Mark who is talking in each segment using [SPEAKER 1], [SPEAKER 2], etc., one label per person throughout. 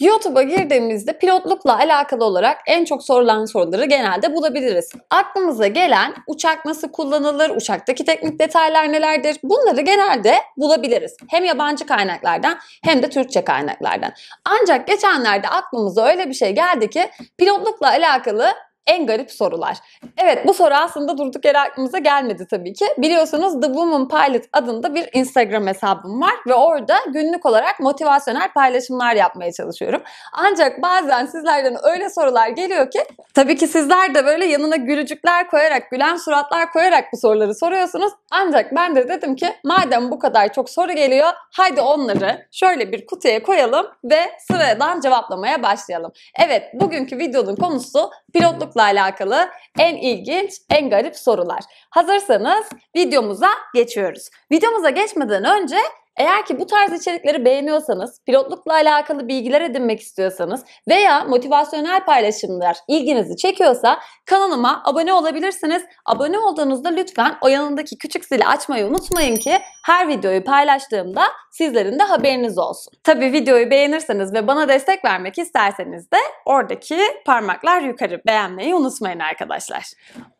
[SPEAKER 1] YouTube'a girdiğimizde pilotlukla alakalı olarak en çok sorulan soruları genelde bulabiliriz. Aklımıza gelen uçak nasıl kullanılır, uçaktaki teknik detaylar nelerdir bunları genelde bulabiliriz. Hem yabancı kaynaklardan hem de Türkçe kaynaklardan. Ancak geçenlerde aklımıza öyle bir şey geldi ki pilotlukla alakalı en garip sorular. Evet bu soru aslında durduk yere aklımıza gelmedi tabii ki. Biliyorsunuz The Woman Pilot adında bir Instagram hesabım var ve orada günlük olarak motivasyonel paylaşımlar yapmaya çalışıyorum. Ancak bazen sizlerden öyle sorular geliyor ki tabii ki sizler de böyle yanına gülücükler koyarak, gülen suratlar koyarak bu soruları soruyorsunuz. Ancak ben de dedim ki madem bu kadar çok soru geliyor haydi onları şöyle bir kutuya koyalım ve sıradan cevaplamaya başlayalım. Evet bugünkü videonun konusu pilotluk çocukla alakalı en ilginç, en garip sorular. Hazırsanız videomuza geçiyoruz. Videomuza geçmeden önce eğer ki bu tarz içerikleri beğeniyorsanız, pilotlukla alakalı bilgiler edinmek istiyorsanız veya motivasyonel paylaşımlar ilginizi çekiyorsa kanalıma abone olabilirsiniz. Abone olduğunuzda lütfen o yanındaki küçük zili açmayı unutmayın ki her videoyu paylaştığımda sizlerin de haberiniz olsun. Tabi videoyu beğenirseniz ve bana destek vermek isterseniz de oradaki parmaklar yukarı beğenmeyi unutmayın arkadaşlar.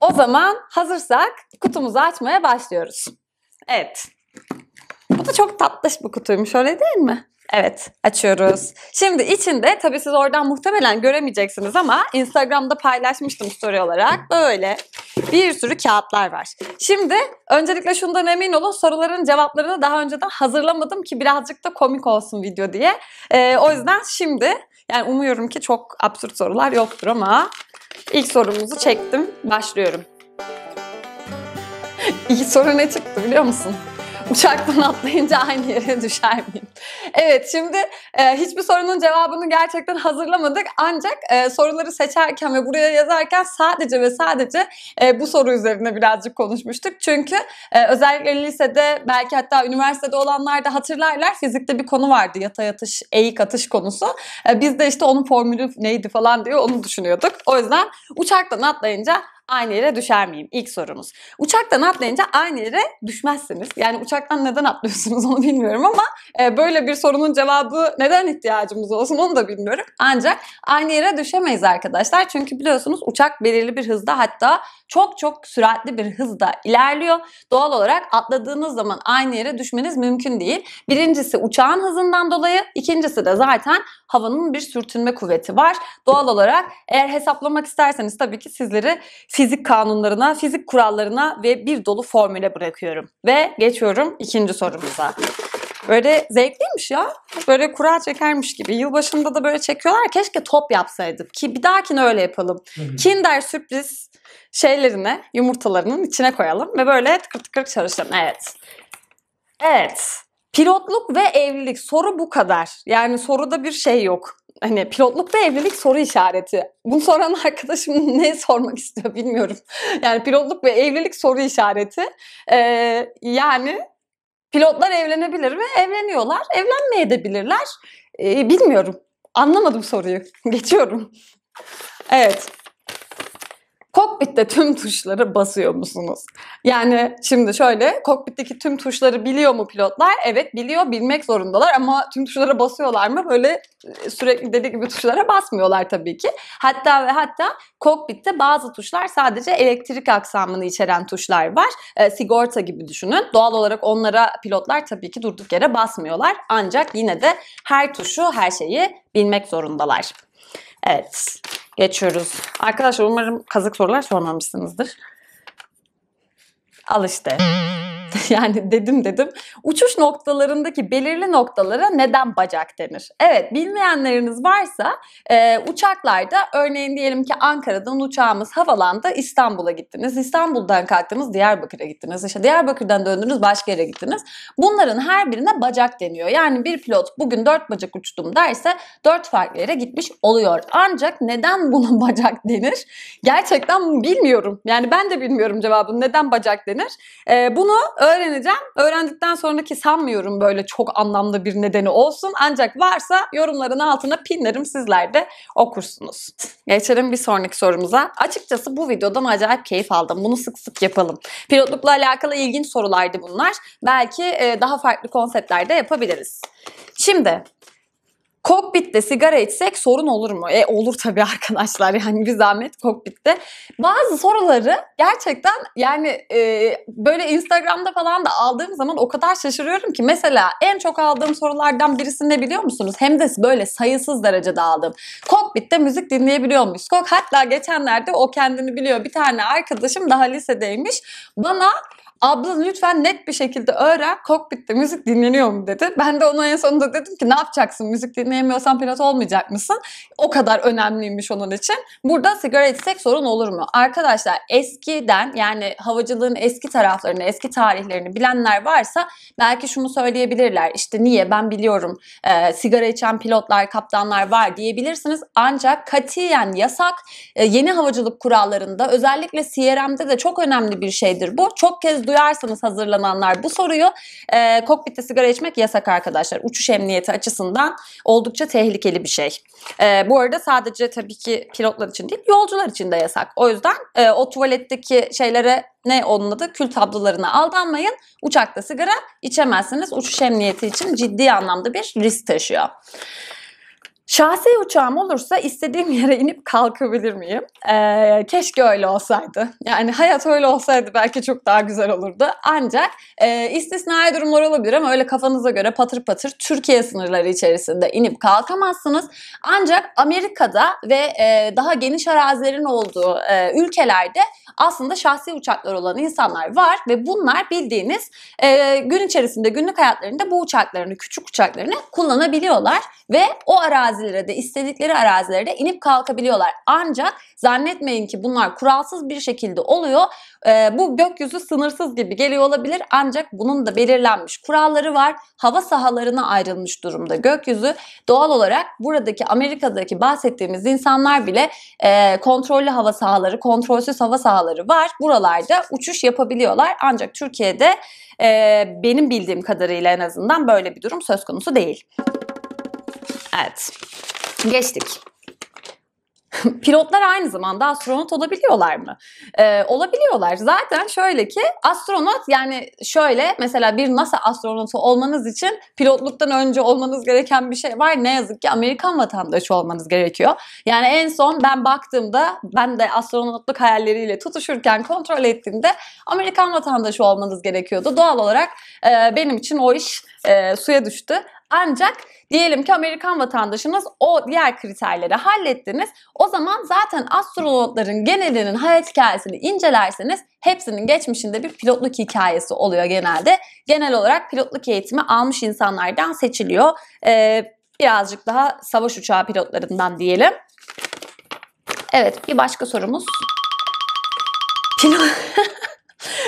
[SPEAKER 1] O zaman hazırsak kutumuzu açmaya başlıyoruz. Evet. Bu da çok tatlış bir kutuymuş öyle değil mi? Evet açıyoruz. Şimdi içinde tabii siz oradan muhtemelen göremeyeceksiniz ama Instagram'da paylaşmıştım story olarak böyle bir sürü kağıtlar var. Şimdi öncelikle şundan emin olun soruların cevaplarını daha önceden hazırlamadım ki birazcık da komik olsun video diye. Ee, o yüzden şimdi yani umuyorum ki çok absürt sorular yoktur ama ilk sorumuzu çektim başlıyorum. İyi soru ne çıktı biliyor musun? uçaktan atlayınca aynı yere düşer miyim? Evet şimdi e, hiçbir sorunun cevabını gerçekten hazırlamadık ancak e, soruları seçerken ve buraya yazarken sadece ve sadece e, bu soru üzerine birazcık konuşmuştuk. Çünkü e, özellikle lisede belki hatta üniversitede olanlar da hatırlarlar fizikte bir konu vardı yatay atış, eğik atış konusu. E, biz de işte onun formülü neydi falan diye onu düşünüyorduk. O yüzden uçaktan atlayınca aynı yere düşer miyim? İlk sorumuz. Uçaktan atlayınca aynı yere düşmezsiniz. Yani uçaktan neden atlıyorsunuz onu bilmiyorum ama e, böyle bir sorunun cevabı neden ihtiyacımız olsun onu da bilmiyorum. Ancak aynı yere düşemeyiz arkadaşlar. Çünkü biliyorsunuz uçak belirli bir hızda hatta çok çok süratli bir hızda ilerliyor. Doğal olarak atladığınız zaman aynı yere düşmeniz mümkün değil. Birincisi uçağın hızından dolayı, ikincisi de zaten havanın bir sürtünme kuvveti var. Doğal olarak eğer hesaplamak isterseniz tabii ki sizleri fizik kanunlarına, fizik kurallarına ve bir dolu formüle bırakıyorum. Ve geçiyorum ikinci sorumuza. Böyle zevkliymiş ya. Böyle kura çekermiş gibi. Yılbaşında da böyle çekiyorlar. Keşke top yapsaydım Ki bir dahakine öyle yapalım. Kinder sürpriz şeylerine yumurtalarının içine koyalım ve böyle tıkır tıkır çalışalım. Evet. Evet. Pilotluk ve evlilik soru bu kadar. Yani soruda bir şey yok hani pilotluk ve evlilik soru işareti. Bunu soran arkadaşım ne sormak istiyor bilmiyorum. Yani pilotluk ve evlilik soru işareti. Ee, yani pilotlar evlenebilir ve evleniyorlar. Evlenmeye de bilirler. Ee, bilmiyorum. Anlamadım soruyu. Geçiyorum. Evet kokpitte tüm tuşları basıyor musunuz? Yani şimdi şöyle kokpitteki tüm tuşları biliyor mu pilotlar? Evet biliyor, bilmek zorundalar ama tüm tuşlara basıyorlar mı? Böyle e, sürekli dediği gibi tuşlara basmıyorlar tabii ki. Hatta ve hatta kokpitte bazı tuşlar sadece elektrik aksamını içeren tuşlar var. E, sigorta gibi düşünün. Doğal olarak onlara pilotlar tabii ki durduk yere basmıyorlar. Ancak yine de her tuşu, her şeyi bilmek zorundalar. Evet. Geçiyoruz. Arkadaşlar umarım kazık sorular sormamışsınızdır. Al işte. yani dedim dedim. Uçuş noktalarındaki belirli noktalara neden bacak denir? Evet bilmeyenleriniz varsa e, uçaklarda örneğin diyelim ki Ankara'dan uçağımız havalandı İstanbul'a gittiniz. İstanbul'dan kalktınız Diyarbakır'a gittiniz. İşte Diyarbakır'dan döndünüz başka yere gittiniz. Bunların her birine bacak deniyor. Yani bir pilot bugün dört bacak uçtum derse dört farklı yere gitmiş oluyor. Ancak neden buna bacak denir? Gerçekten bilmiyorum. Yani ben de bilmiyorum cevabını neden bacak denir. E, bunu öğreneceğim. Öğrendikten sonraki sanmıyorum böyle çok anlamlı bir nedeni olsun. Ancak varsa yorumların altına pinlerim sizler de okursunuz. Geçelim bir sonraki sorumuza. Açıkçası bu videodan acayip keyif aldım. Bunu sık sık yapalım. Pilotlukla alakalı ilginç sorulardı bunlar. Belki daha farklı konseptlerde yapabiliriz. Şimdi kokpitte sigara içsek sorun olur mu? E olur tabii arkadaşlar yani bir zahmet kokpitte. Bazı soruları gerçekten yani e, böyle Instagram'da falan da aldığım zaman o kadar şaşırıyorum ki mesela en çok aldığım sorulardan birisini ne biliyor musunuz? Hem de böyle sayısız derecede aldım. Kokpitte müzik dinleyebiliyor muyuz? Kok hatta geçenlerde o kendini biliyor bir tane arkadaşım daha lisedeymiş bana abla lütfen net bir şekilde öğren kokpitte müzik dinleniyor mu dedi. Ben de ona en sonunda dedim ki ne yapacaksın müzik dinleyemiyorsan pilot olmayacak mısın? O kadar önemliymiş onun için. Burada sigara içsek sorun olur mu? Arkadaşlar eskiden yani havacılığın eski taraflarını, eski tarihlerini bilenler varsa belki şunu söyleyebilirler. İşte niye ben biliyorum e, sigara içen pilotlar, kaptanlar var diyebilirsiniz. Ancak katiyen yasak e, yeni havacılık kurallarında özellikle CRM'de de çok önemli bir şeydir bu. Çok kez duyarsanız hazırlananlar bu soruyu e, kokpitte sigara içmek yasak arkadaşlar. Uçuş emniyeti açısından oldukça tehlikeli bir şey. E, bu arada sadece tabii ki pilotlar için değil yolcular için de yasak. O yüzden e, o tuvaletteki şeylere ne onun adı kül tablolarına aldanmayın. Uçakta sigara içemezsiniz. Uçuş emniyeti için ciddi anlamda bir risk taşıyor. Şahsi uçağım olursa istediğim yere inip kalkabilir miyim? Ee, keşke öyle olsaydı. Yani hayat öyle olsaydı belki çok daha güzel olurdu. Ancak e, istisnai durumlar olabilir ama öyle kafanıza göre patır patır Türkiye sınırları içerisinde inip kalkamazsınız. Ancak Amerika'da ve e, daha geniş arazilerin olduğu e, ülkelerde aslında şahsi uçaklar olan insanlar var ve bunlar bildiğiniz e, gün içerisinde günlük hayatlarında bu uçaklarını, küçük uçaklarını kullanabiliyorlar ve o arazilere de istedikleri arazilere de inip kalkabiliyorlar. Ancak zannetmeyin ki bunlar kuralsız bir şekilde oluyor bu gökyüzü sınırsız gibi geliyor olabilir ancak bunun da belirlenmiş kuralları var. Hava sahalarına ayrılmış durumda gökyüzü. Doğal olarak buradaki Amerika'daki bahsettiğimiz insanlar bile e, kontrollü hava sahaları, kontrolsüz hava sahaları var. Buralarda uçuş yapabiliyorlar ancak Türkiye'de e, benim bildiğim kadarıyla en azından böyle bir durum söz konusu değil. Evet. Geçtik. Pilotlar aynı zamanda astronot olabiliyorlar mı? Ee, olabiliyorlar. Zaten şöyle ki astronot yani şöyle mesela bir NASA astronotu olmanız için pilotluktan önce olmanız gereken bir şey var. Ne yazık ki Amerikan vatandaşı olmanız gerekiyor. Yani en son ben baktığımda ben de astronotluk hayalleriyle tutuşurken kontrol ettiğimde Amerikan vatandaşı olmanız gerekiyordu. Doğal olarak e, benim için o iş e, suya düştü. Ancak diyelim ki Amerikan vatandaşınız o diğer kriterleri hallettiniz. O zaman zaten astrologların genelinin hayat hikayesini incelerseniz hepsinin geçmişinde bir pilotluk hikayesi oluyor genelde. Genel olarak pilotluk eğitimi almış insanlardan seçiliyor. Ee, birazcık daha savaş uçağı pilotlarından diyelim. Evet bir başka sorumuz. Pilot...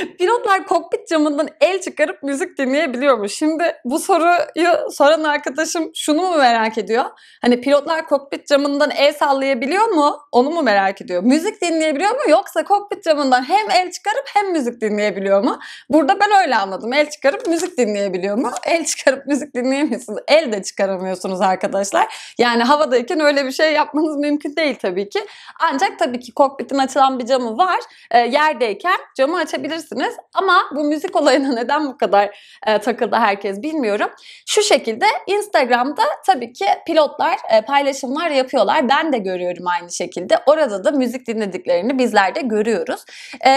[SPEAKER 1] Pilotlar kokpit camından el çıkarıp müzik dinleyebiliyor mu? Şimdi bu soruyu soran arkadaşım şunu mu merak ediyor? Hani pilotlar kokpit camından el sallayabiliyor mu? Onu mu merak ediyor? Müzik dinleyebiliyor mu? Yoksa kokpit camından hem el çıkarıp hem müzik dinleyebiliyor mu? Burada ben öyle anladım. El çıkarıp müzik dinleyebiliyor mu? El çıkarıp müzik dinleyemiyorsunuz. El de çıkaramıyorsunuz arkadaşlar. Yani havadayken öyle bir şey yapmanız mümkün değil tabii ki. Ancak tabii ki kokpitin açılan bir camı var. E, yerdeyken camı açabilirsiniz göreceksiniz. Ama bu müzik olayına neden bu kadar e, takıldı herkes bilmiyorum. Şu şekilde Instagram'da tabii ki pilotlar e, paylaşımlar yapıyorlar. Ben de görüyorum aynı şekilde. Orada da müzik dinlediklerini bizler de görüyoruz. E,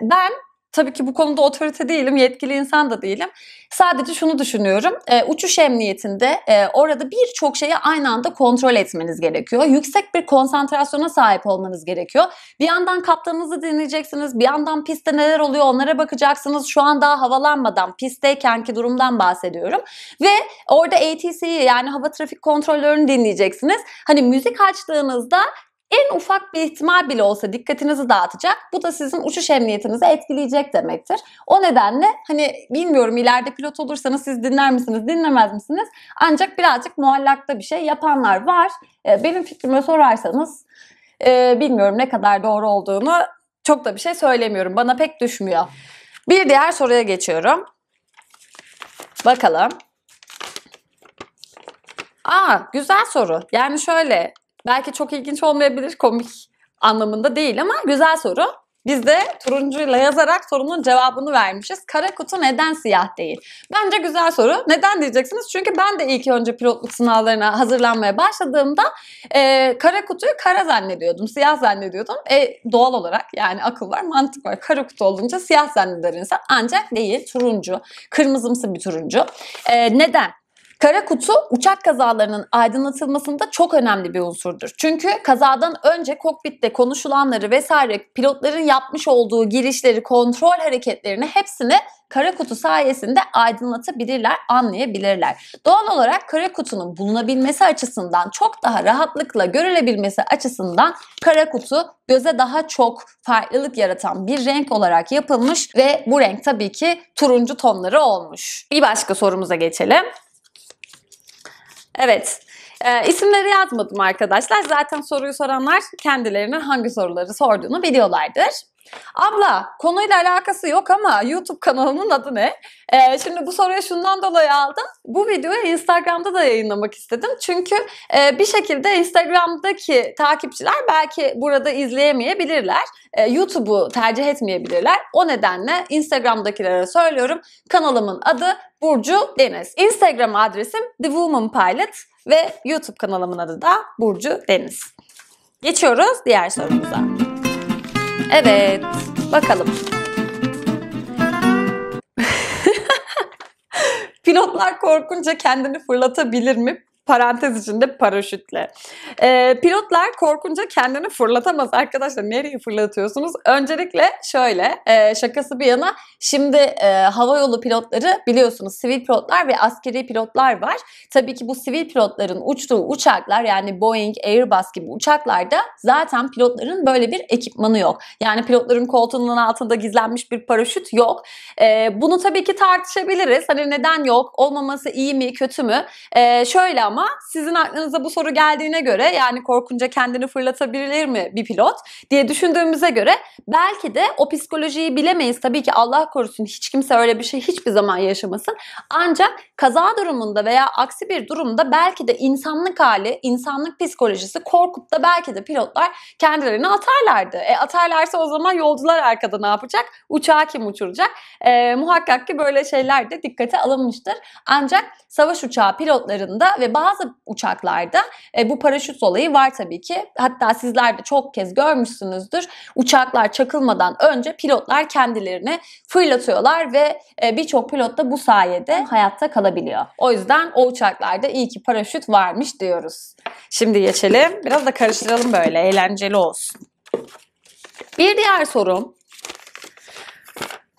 [SPEAKER 1] ben tabii ki bu konuda otorite değilim, yetkili insan da değilim. Sadece şunu düşünüyorum. E, uçuş emniyetinde e, orada birçok şeyi aynı anda kontrol etmeniz gerekiyor. Yüksek bir konsantrasyona sahip olmanız gerekiyor. Bir yandan kaptanınızı dinleyeceksiniz, bir yandan pistte neler oluyor onlara bakacaksınız. Şu an daha havalanmadan pistteykenki durumdan bahsediyorum. Ve orada ATC'yi yani hava trafik kontrollerini dinleyeceksiniz. Hani müzik açtığınızda en ufak bir ihtimal bile olsa dikkatinizi dağıtacak. Bu da sizin uçuş emniyetinizi etkileyecek demektir. O nedenle hani bilmiyorum ileride pilot olursanız siz dinler misiniz, dinlemez misiniz? Ancak birazcık muallakta bir şey yapanlar var. Ee, benim fikrime sorarsanız e, bilmiyorum ne kadar doğru olduğunu çok da bir şey söylemiyorum. Bana pek düşmüyor. Bir diğer soruya geçiyorum. Bakalım. Aa güzel soru. Yani şöyle belki çok ilginç olmayabilir komik anlamında değil ama güzel soru. Biz de turuncuyla yazarak sorunun cevabını vermişiz. Kara kutu neden siyah değil? Bence güzel soru. Neden diyeceksiniz? Çünkü ben de ilk önce pilotluk sınavlarına hazırlanmaya başladığımda e, kara kutuyu kara zannediyordum. Siyah zannediyordum. E, doğal olarak yani akıl var, mantık var. Kara kutu olunca siyah zanneder insan. Ancak değil. Turuncu. Kırmızımsı bir turuncu. E, neden? Kara kutu uçak kazalarının aydınlatılmasında çok önemli bir unsurdur. Çünkü kazadan önce kokpitte konuşulanları vesaire pilotların yapmış olduğu girişleri, kontrol hareketlerini hepsini kara kutu sayesinde aydınlatabilirler, anlayabilirler. Doğal olarak kara kutunun bulunabilmesi açısından çok daha rahatlıkla görülebilmesi açısından kara kutu göze daha çok farklılık yaratan bir renk olarak yapılmış ve bu renk tabii ki turuncu tonları olmuş. Bir başka sorumuza geçelim. Evet. E, isimleri yazmadım arkadaşlar. Zaten soruyu soranlar kendilerine hangi soruları sorduğunu biliyorlardır. Abla konuyla alakası yok ama YouTube kanalının adı ne? Ee, şimdi bu soruyu şundan dolayı aldım. Bu videoyu Instagram'da da yayınlamak istedim. Çünkü e, bir şekilde Instagram'daki takipçiler belki burada izleyemeyebilirler. E, YouTube'u tercih etmeyebilirler. O nedenle Instagram'dakilere söylüyorum. Kanalımın adı Burcu Deniz. Instagram adresim The Woman Pilot ve YouTube kanalımın adı da Burcu Deniz. Geçiyoruz diğer sorumuza. Evet. Bakalım. Pilotlar korkunca kendini fırlatabilir mi? Parantez içinde paraşütle. Ee, pilotlar korkunca kendini fırlatamaz. Arkadaşlar nereye fırlatıyorsunuz? Öncelikle şöyle e, şakası bir yana şimdi e, yolu pilotları biliyorsunuz sivil pilotlar ve askeri pilotlar var. Tabii ki bu sivil pilotların uçtuğu uçaklar yani Boeing, Airbus gibi uçaklarda zaten pilotların böyle bir ekipmanı yok. Yani pilotların koltuğunun altında gizlenmiş bir paraşüt yok. E, bunu tabii ki tartışabiliriz. Hani neden yok? Olmaması iyi mi kötü mü? E, şöyle ama sizin aklınıza bu soru geldiğine göre yani korkunca kendini fırlatabilir mi bir pilot diye düşündüğümüze göre belki de o psikolojiyi bilemeyiz. Tabii ki Allah korusun hiç kimse öyle bir şey hiçbir zaman yaşamasın. Ancak kaza durumunda veya aksi bir durumda belki de insanlık hali, insanlık psikolojisi korkup da belki de pilotlar kendilerini atarlardı. E atarlarsa o zaman yolcular arkada ne yapacak? Uçağı kim uçuracak? E, muhakkak ki böyle şeyler de dikkate alınmıştır. Ancak savaş uçağı pilotlarında ve bazı bazı uçaklarda e, bu paraşüt olayı var tabii ki. Hatta sizler de çok kez görmüşsünüzdür. Uçaklar çakılmadan önce pilotlar kendilerini fırlatıyorlar ve e, birçok pilot da bu sayede hayatta kalabiliyor. O yüzden o uçaklarda iyi ki paraşüt varmış diyoruz. Şimdi geçelim. Biraz da karıştıralım böyle eğlenceli olsun. Bir diğer sorum.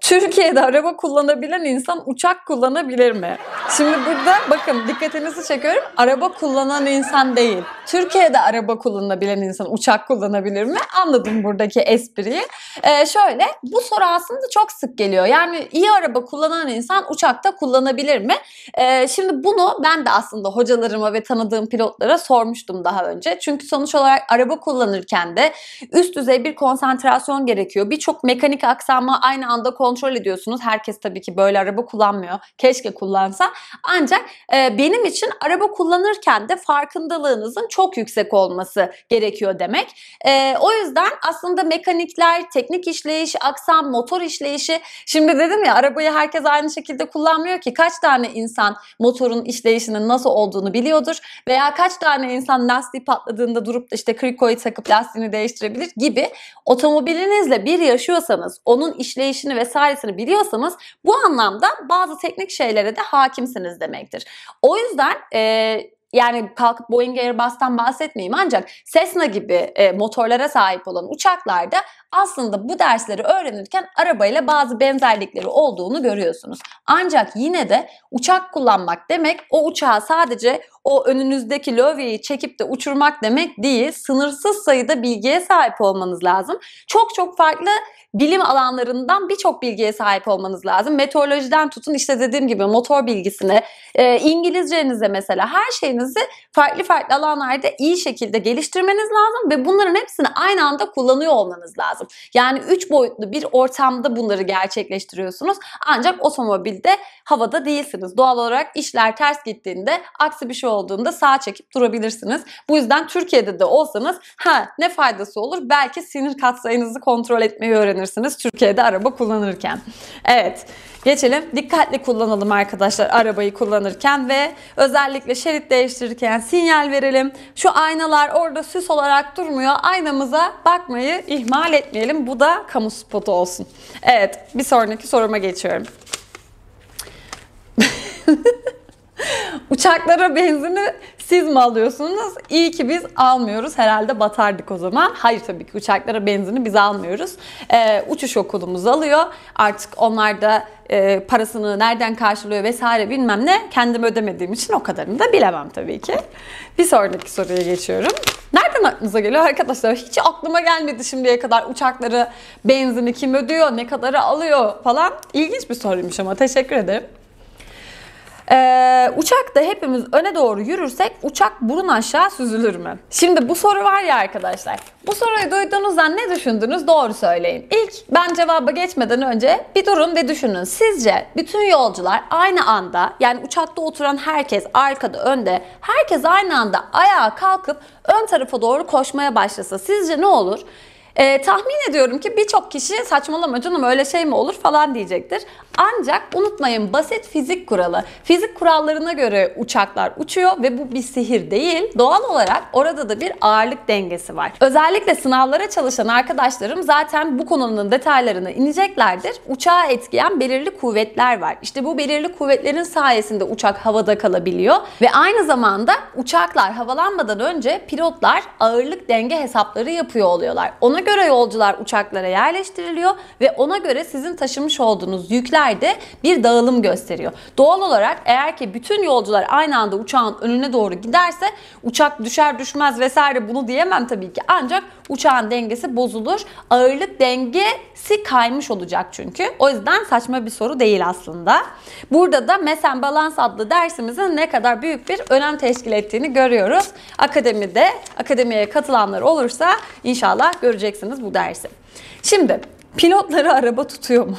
[SPEAKER 1] Türkiye'de araba kullanabilen insan uçak kullanabilir mi? Şimdi burada bakın dikkatinizi çekiyorum. Araba kullanan insan değil. Türkiye'de araba kullanabilen insan uçak kullanabilir mi? Anladım buradaki espriyi. Ee, şöyle bu soru aslında çok sık geliyor. Yani iyi araba kullanan insan uçakta kullanabilir mi? Ee, şimdi bunu ben de aslında hocalarıma ve tanıdığım pilotlara sormuştum daha önce. Çünkü sonuç olarak araba kullanırken de üst düzey bir konsantrasyon gerekiyor. Birçok mekanik aksamı aynı anda kontrol ediyorsunuz. Herkes tabii ki böyle araba kullanmıyor. Keşke kullansa. Ancak e, benim için araba kullanırken de farkındalığınızın çok çok yüksek olması gerekiyor demek. E, o yüzden aslında mekanikler, teknik işleyiş, aksam, motor işleyişi. Şimdi dedim ya arabayı herkes aynı şekilde kullanmıyor ki kaç tane insan motorun işleyişinin nasıl olduğunu biliyordur veya kaç tane insan lastiği patladığında durup işte krikoyu takıp lastiğini değiştirebilir gibi otomobilinizle bir yaşıyorsanız, onun işleyişini vesairesini biliyorsanız bu anlamda bazı teknik şeylere de hakimsiniz demektir. O yüzden e, yani kalkıp Boeing Airbus'tan bahsetmeyeyim ancak Cessna gibi e, motorlara sahip olan uçaklarda aslında bu dersleri öğrenirken arabayla bazı benzerlikleri olduğunu görüyorsunuz. Ancak yine de uçak kullanmak demek o uçağı sadece o önünüzdeki lövyeyi çekip de uçurmak demek değil. Sınırsız sayıda bilgiye sahip olmanız lazım. Çok çok farklı bilim alanlarından birçok bilgiye sahip olmanız lazım. Meteorolojiden tutun işte dediğim gibi motor bilgisine, e, İngilizcenize mesela her şeyinizi farklı farklı alanlarda iyi şekilde geliştirmeniz lazım ve bunların hepsini aynı anda kullanıyor olmanız lazım lazım. Yani üç boyutlu bir ortamda bunları gerçekleştiriyorsunuz. Ancak otomobilde havada değilsiniz. Doğal olarak işler ters gittiğinde, aksi bir şey olduğunda sağ çekip durabilirsiniz. Bu yüzden Türkiye'de de olsanız ha ne faydası olur? Belki sinir katsayınızı kontrol etmeyi öğrenirsiniz Türkiye'de araba kullanırken. Evet. Geçelim. Dikkatli kullanalım arkadaşlar arabayı kullanırken ve özellikle şerit değiştirirken sinyal verelim. Şu aynalar orada süs olarak durmuyor. Aynamıza bakmayı ihmal etmeyelim. Bu da kamu spotu olsun. Evet bir sonraki soruma geçiyorum. Uçaklara benzini siz mi alıyorsunuz? İyi ki biz almıyoruz. Herhalde batardık o zaman. Hayır tabii ki uçaklara benzini biz almıyoruz. Ee, uçuş okulumuz alıyor. Artık onlar da e, parasını nereden karşılıyor vesaire bilmem ne. Kendim ödemediğim için o kadarını da bilemem tabii ki. Bir sonraki soruya geçiyorum. Nereden aklınıza geliyor arkadaşlar? Hiç aklıma gelmedi şimdiye kadar uçakları, benzini kim ödüyor, ne kadarı alıyor falan. İlginç bir soruymuş ama teşekkür ederim. Ee, uçakta hepimiz öne doğru yürürsek uçak burun aşağı süzülür mü? Şimdi bu soru var ya arkadaşlar. Bu soruyu duyduğunuzda ne düşündünüz doğru söyleyin. İlk ben cevaba geçmeden önce bir durun ve düşünün. Sizce bütün yolcular aynı anda yani uçakta oturan herkes arkada önde herkes aynı anda ayağa kalkıp ön tarafa doğru koşmaya başlasa sizce ne olur? Ee, tahmin ediyorum ki birçok kişi saçmalama canım öyle şey mi olur falan diyecektir. Ancak unutmayın basit fizik kuralı. Fizik kurallarına göre uçaklar uçuyor ve bu bir sihir değil. Doğal olarak orada da bir ağırlık dengesi var. Özellikle sınavlara çalışan arkadaşlarım zaten bu konunun detaylarına ineceklerdir. Uçağa etkileyen belirli kuvvetler var. İşte bu belirli kuvvetlerin sayesinde uçak havada kalabiliyor ve aynı zamanda uçaklar havalanmadan önce pilotlar ağırlık denge hesapları yapıyor oluyorlar. Ona göre yolcular uçaklara yerleştiriliyor ve ona göre sizin taşımış olduğunuz yükler de bir dağılım gösteriyor. Doğal olarak eğer ki bütün yolcular aynı anda uçağın önüne doğru giderse uçak düşer düşmez vesaire bunu diyemem tabii ki ancak uçağın dengesi bozulur. Ağırlık dengesi kaymış olacak çünkü. O yüzden saçma bir soru değil aslında. Burada da Mass and Balance adlı dersimizin ne kadar büyük bir önem teşkil ettiğini görüyoruz. Akademide, akademiye katılanlar olursa inşallah göreceksiniz göreceksiniz bu dersi. Şimdi pilotları araba tutuyor mu?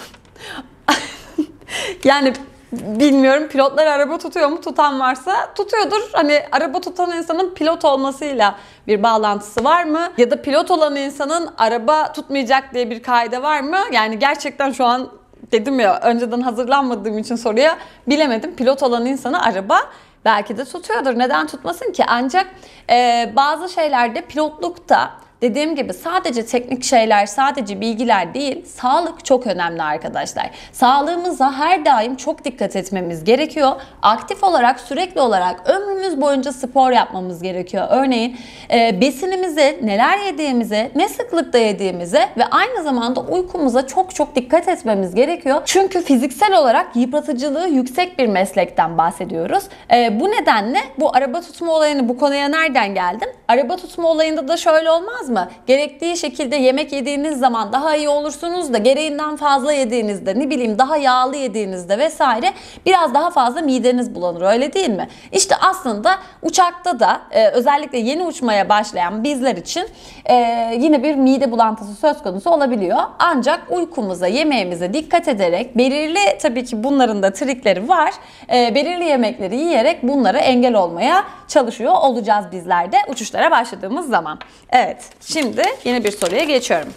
[SPEAKER 1] yani bilmiyorum pilotlar araba tutuyor mu? Tutan varsa tutuyordur. Hani araba tutan insanın pilot olmasıyla bir bağlantısı var mı? Ya da pilot olan insanın araba tutmayacak diye bir kaide var mı? Yani gerçekten şu an dedim ya önceden hazırlanmadığım için soruya bilemedim. Pilot olan insanı araba belki de tutuyordur. Neden tutmasın ki? Ancak e, bazı şeylerde pilotlukta dediğim gibi sadece teknik şeyler, sadece bilgiler değil, sağlık çok önemli arkadaşlar. Sağlığımıza her daim çok dikkat etmemiz gerekiyor. Aktif olarak, sürekli olarak ömrümüz boyunca spor yapmamız gerekiyor. Örneğin e, besinimizi, neler yediğimizi, ne sıklıkta yediğimizi ve aynı zamanda uykumuza çok çok dikkat etmemiz gerekiyor. Çünkü fiziksel olarak yıpratıcılığı yüksek bir meslekten bahsediyoruz. E, bu nedenle bu araba tutma olayını bu konuya nereden geldim? Araba tutma olayında da şöyle olmaz mı? Gerektiği şekilde yemek yediğiniz zaman daha iyi olursunuz da gereğinden fazla yediğinizde ne bileyim daha yağlı yediğinizde vesaire biraz daha fazla mideniz bulanır öyle değil mi? İşte aslında uçakta da e, özellikle yeni uçmaya başlayan bizler için e, yine bir mide bulantısı söz konusu olabiliyor. Ancak uykumuza, yemeğimize dikkat ederek belirli tabii ki bunların da trikleri var. E, belirli yemekleri yiyerek bunlara engel olmaya çalışıyor olacağız bizler de uçuşlara başladığımız zaman. Evet. Şimdi yeni bir soruya geçiyorum.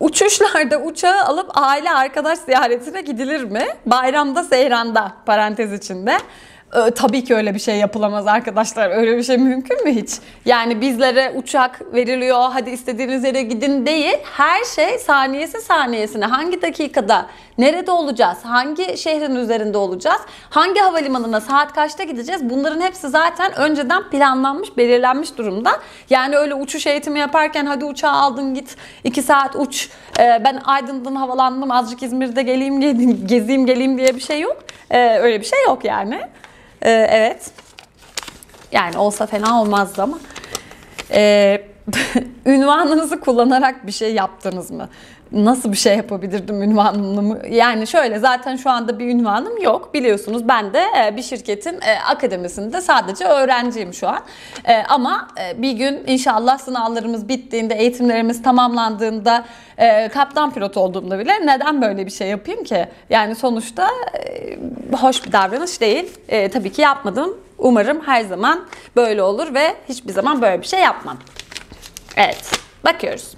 [SPEAKER 1] Uçuşlarda uçağı alıp aile arkadaş ziyaretine gidilir mi? Bayramda seyranda parantez içinde tabii ki öyle bir şey yapılamaz arkadaşlar. Öyle bir şey mümkün mü hiç? Yani bizlere uçak veriliyor, hadi istediğiniz yere gidin değil. Her şey saniyesi saniyesine. Hangi dakikada, nerede olacağız, hangi şehrin üzerinde olacağız, hangi havalimanına, saat kaçta gideceğiz? Bunların hepsi zaten önceden planlanmış, belirlenmiş durumda. Yani öyle uçuş eğitimi yaparken hadi uçağı aldın git iki saat uç. E, ben Aydın'dan havalandım azıcık İzmir'de geleyim, geleyim gezeyim geleyim diye bir şey yok. E, öyle bir şey yok yani. Ee, evet. Yani olsa fena olmazdı ama. Ee, ünvanınızı kullanarak bir şey yaptınız mı? nasıl bir şey yapabilirdim ünvanımı? Yani şöyle zaten şu anda bir ünvanım yok. Biliyorsunuz ben de e, bir şirketin e, akademisinde sadece öğrenciyim şu an. E, ama bir gün inşallah sınavlarımız bittiğinde, eğitimlerimiz tamamlandığında kaptan pilot olduğumda bile neden böyle bir şey yapayım ki? Yani sonuçta hoş bir davranış değil. Tabii ki yapmadım. Umarım her zaman böyle olur ve hiçbir zaman böyle bir şey yapmam. Evet, bakıyoruz.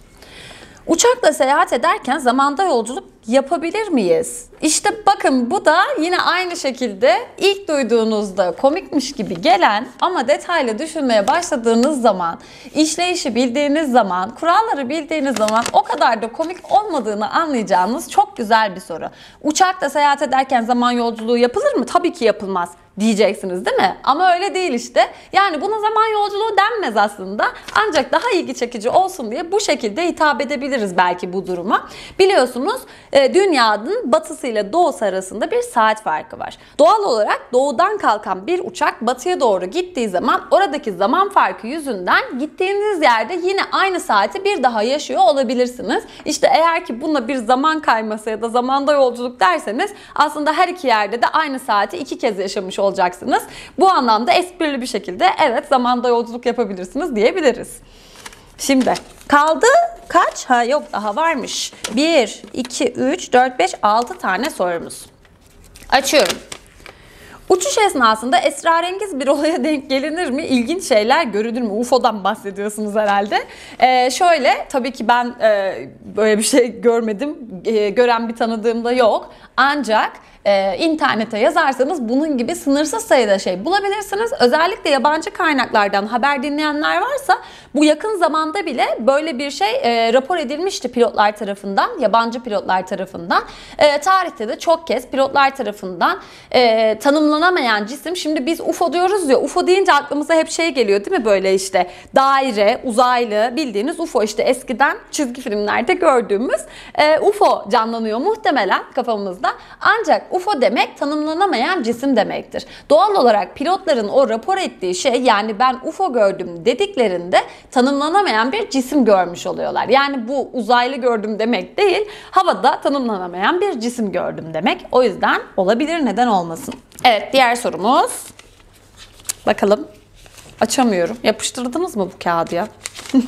[SPEAKER 1] Uçakla seyahat ederken zamanda yolculuk yapabilir miyiz? İşte bakın bu da yine aynı şekilde ilk duyduğunuzda komikmiş gibi gelen ama detaylı düşünmeye başladığınız zaman, işleyişi bildiğiniz zaman, kuralları bildiğiniz zaman o kadar da komik olmadığını anlayacağınız çok güzel bir soru. Uçakla seyahat ederken zaman yolculuğu yapılır mı? Tabii ki yapılmaz diyeceksiniz değil mi? Ama öyle değil işte. Yani buna zaman yolculuğu denmez aslında. Ancak daha ilgi çekici olsun diye bu şekilde hitap edebiliriz belki bu duruma. Biliyorsunuz e, dünyanın batısı ile doğusu arasında bir saat farkı var. Doğal olarak doğudan kalkan bir uçak batıya doğru gittiği zaman oradaki zaman farkı yüzünden gittiğiniz yerde yine aynı saati bir daha yaşıyor olabilirsiniz. İşte eğer ki buna bir zaman kayması ya da zamanda yolculuk derseniz aslında her iki yerde de aynı saati iki kez yaşamış olabilirsiniz olacaksınız. Bu anlamda esprili bir şekilde evet zamanda yolculuk yapabilirsiniz diyebiliriz. Şimdi kaldı kaç? Ha yok daha varmış. 1, 2, 3, 4, 5, 6 tane sorumuz. Açıyorum. Uçuş esnasında esrarengiz bir olaya denk gelinir mi? İlginç şeyler görülür mü? UFO'dan bahsediyorsunuz herhalde. Ee, şöyle, tabii ki ben e, böyle bir şey görmedim. E, gören bir tanıdığım da yok. Ancak e, internete yazarsanız bunun gibi sınırsız sayıda şey bulabilirsiniz. Özellikle yabancı kaynaklardan haber dinleyenler varsa bu yakın zamanda bile böyle bir şey e, rapor edilmişti pilotlar tarafından, yabancı pilotlar tarafından. E, tarihte de çok kez pilotlar tarafından e, tanımlanamayan cisim. Şimdi biz UFO diyoruz ya, UFO deyince aklımıza hep şey geliyor değil mi böyle işte daire, uzaylı bildiğiniz UFO işte eskiden çizgi filmlerde gördüğümüz e, UFO canlanıyor muhtemelen kafamızda. Ancak UFO demek tanımlanamayan cisim demektir. Doğal olarak pilotların o rapor ettiği şey yani ben UFO gördüm dediklerinde tanımlanamayan bir cisim görmüş oluyorlar. Yani bu uzaylı gördüm demek değil, havada tanımlanamayan bir cisim gördüm demek. O yüzden olabilir neden olmasın. Evet diğer sorumuz. Bakalım. Açamıyorum. Yapıştırdınız mı bu kağıdı ya?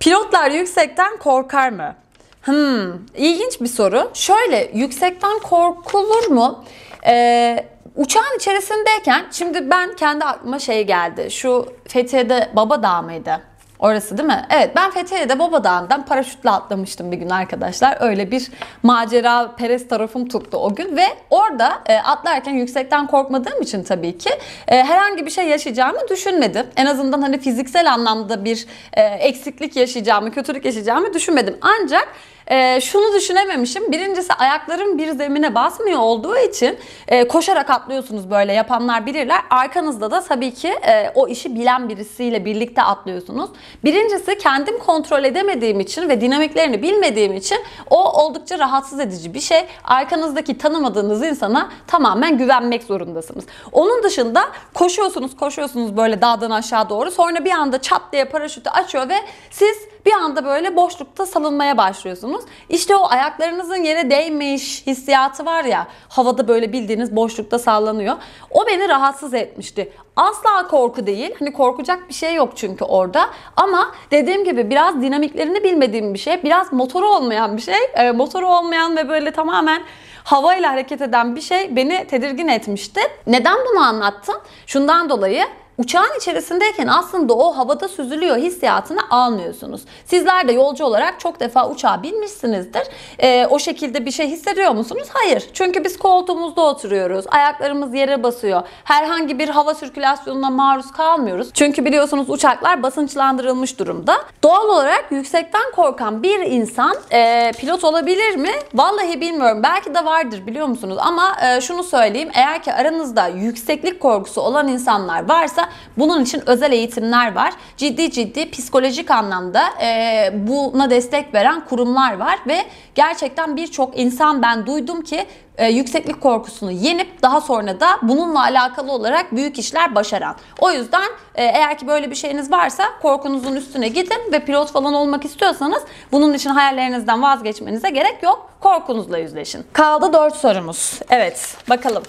[SPEAKER 1] Pilotlar yüksekten korkar mı? Hmm, ilginç bir soru. Şöyle yüksekten korkulur mu? Ee, uçağın içerisindeyken şimdi ben kendi aklıma şey geldi. Şu Fethiye'de Baba Dağı mıydı? Orası değil mi? Evet ben Fethiye'de Baba Dağı'ndan paraşütle atlamıştım bir gün arkadaşlar. Öyle bir macera perest tarafım tuttu o gün ve orada e, atlarken yüksekten korkmadığım için tabii ki e, herhangi bir şey yaşayacağımı düşünmedim. En azından hani fiziksel anlamda bir e, eksiklik yaşayacağımı, kötülük yaşayacağımı düşünmedim. Ancak e, şunu düşünememişim. Birincisi ayakların bir zemine basmıyor olduğu için e, koşarak atlıyorsunuz böyle yapanlar bilirler. Arkanızda da tabii ki e, o işi bilen birisiyle birlikte atlıyorsunuz. Birincisi kendim kontrol edemediğim için ve dinamiklerini bilmediğim için o oldukça rahatsız edici bir şey. Arkanızdaki tanımadığınız insana tamamen güvenmek zorundasınız. Onun dışında koşuyorsunuz koşuyorsunuz böyle dağdan aşağı doğru. Sonra bir anda çat diye paraşütü açıyor ve siz bir anda böyle boşlukta salınmaya başlıyorsunuz. İşte o ayaklarınızın yere değmiş hissiyatı var ya havada böyle bildiğiniz boşlukta sallanıyor. O beni rahatsız etmişti. Asla korku değil. Hani korkacak bir şey yok çünkü orada. Ama dediğim gibi biraz dinamiklerini bilmediğim bir şey. Biraz motoru olmayan bir şey. E, motoru olmayan ve böyle tamamen hava ile hareket eden bir şey beni tedirgin etmişti. Neden bunu anlattım? Şundan dolayı Uçağın içerisindeyken aslında o havada süzülüyor hissiyatını almıyorsunuz. Sizler de yolcu olarak çok defa uçağa binmişsinizdir. E, o şekilde bir şey hissediyor musunuz? Hayır. Çünkü biz koltuğumuzda oturuyoruz. Ayaklarımız yere basıyor. Herhangi bir hava sirkülasyonuna maruz kalmıyoruz. Çünkü biliyorsunuz uçaklar basınçlandırılmış durumda. Doğal olarak yüksekten korkan bir insan e, pilot olabilir mi? Vallahi bilmiyorum. Belki de vardır biliyor musunuz? Ama e, şunu söyleyeyim. Eğer ki aranızda yükseklik korkusu olan insanlar varsa bunun için özel eğitimler var. Ciddi ciddi psikolojik anlamda e, buna destek veren kurumlar var ve gerçekten birçok insan ben duydum ki e, yükseklik korkusunu yenip daha sonra da bununla alakalı olarak büyük işler başaran. O yüzden e, eğer ki böyle bir şeyiniz varsa korkunuzun üstüne gidin ve pilot falan olmak istiyorsanız bunun için hayallerinizden vazgeçmenize gerek yok. Korkunuzla yüzleşin. Kaldı 4 sorumuz. Evet bakalım.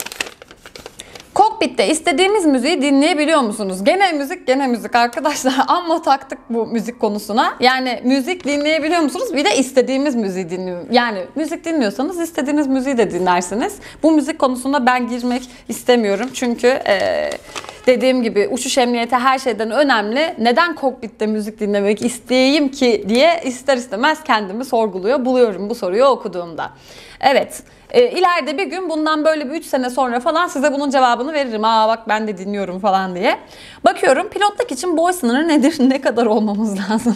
[SPEAKER 1] Kokpitte istediğiniz müziği dinleyebiliyor musunuz? Gene müzik, gene müzik arkadaşlar. Amma taktık bu müzik konusuna. Yani müzik dinleyebiliyor musunuz? Bir de istediğimiz müziği dinliyor. Yani müzik dinliyorsanız istediğiniz müziği de dinlersiniz. Bu müzik konusunda ben girmek istemiyorum. Çünkü ee, Dediğim gibi uçuş emniyeti her şeyden önemli. Neden kokpitte müzik dinlemek isteyeyim ki diye ister istemez kendimi sorguluyor. Buluyorum bu soruyu okuduğumda. Evet. E, ileride bir gün bundan böyle bir 3 sene sonra falan size bunun cevabını veririm. Aa bak ben de dinliyorum falan diye. Bakıyorum pilotluk için boy sınırı nedir? Ne kadar olmamız lazım?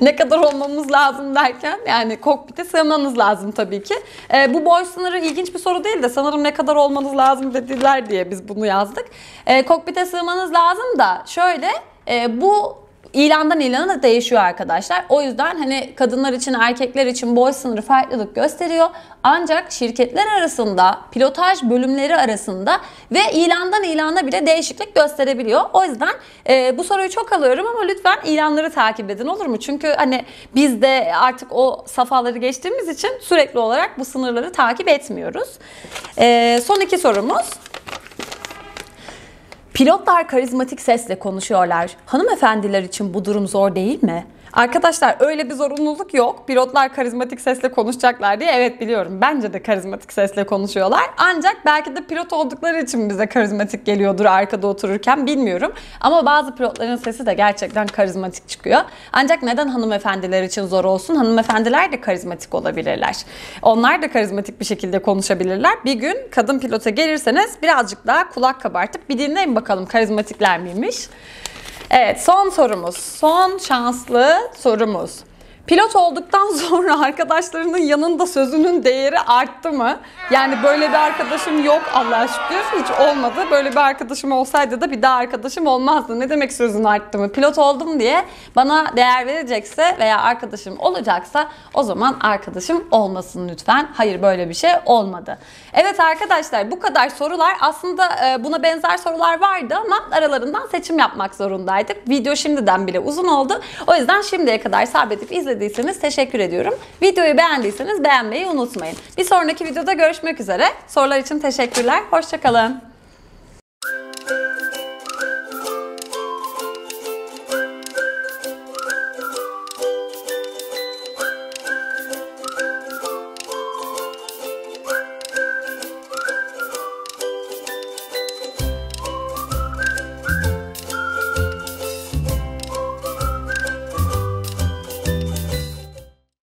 [SPEAKER 1] ne kadar olmamız lazım derken yani kokpite sığmanız lazım tabii ki. E, bu boy sınırı ilginç bir soru değil de sanırım ne kadar olmanız lazım dediler diye biz bunu yazdık. E, kokpite sığmanız lazım da şöyle e, bu ilandan ilana da değişiyor arkadaşlar. O yüzden hani kadınlar için erkekler için boy sınırı farklılık gösteriyor. Ancak şirketler arasında, pilotaj bölümleri arasında ve ilandan ilana bile değişiklik gösterebiliyor. O yüzden e, bu soruyu çok alıyorum ama lütfen ilanları takip edin olur mu? Çünkü hani biz de artık o safhaları geçtiğimiz için sürekli olarak bu sınırları takip etmiyoruz. E, son iki sorumuz. Pilotlar karizmatik sesle konuşuyorlar. Hanımefendiler için bu durum zor değil mi? Arkadaşlar öyle bir zorunluluk yok. Pilotlar karizmatik sesle konuşacaklar diye evet biliyorum. Bence de karizmatik sesle konuşuyorlar. Ancak belki de pilot oldukları için bize karizmatik geliyordur arkada otururken bilmiyorum. Ama bazı pilotların sesi de gerçekten karizmatik çıkıyor. Ancak neden hanımefendiler için zor olsun? Hanımefendiler de karizmatik olabilirler. Onlar da karizmatik bir şekilde konuşabilirler. Bir gün kadın pilota gelirseniz birazcık daha kulak kabartıp bir dinleyin bakalım karizmatikler miymiş? Evet son sorumuz. Son şanslı sorumuz. Pilot olduktan sonra arkadaşlarının yanında sözünün değeri arttı mı? Yani böyle bir arkadaşım yok Allah'a şükür hiç olmadı. Böyle bir arkadaşım olsaydı da bir daha arkadaşım olmazdı. Ne demek sözün arttı mı? Pilot oldum diye bana değer verecekse veya arkadaşım olacaksa o zaman arkadaşım olmasın lütfen. Hayır böyle bir şey olmadı. Evet arkadaşlar bu kadar sorular aslında e, buna benzer sorular vardı ama aralarından seçim yapmak zorundaydık. Video şimdiden bile uzun oldu. O yüzden şimdiye kadar sabredip izledim izlediyseniz teşekkür ediyorum. Videoyu beğendiyseniz beğenmeyi unutmayın. Bir sonraki videoda görüşmek üzere. Sorular için teşekkürler. Hoşçakalın.